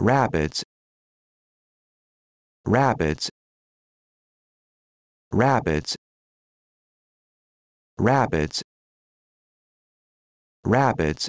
rabbits rabbits rabbits rabbits rabbits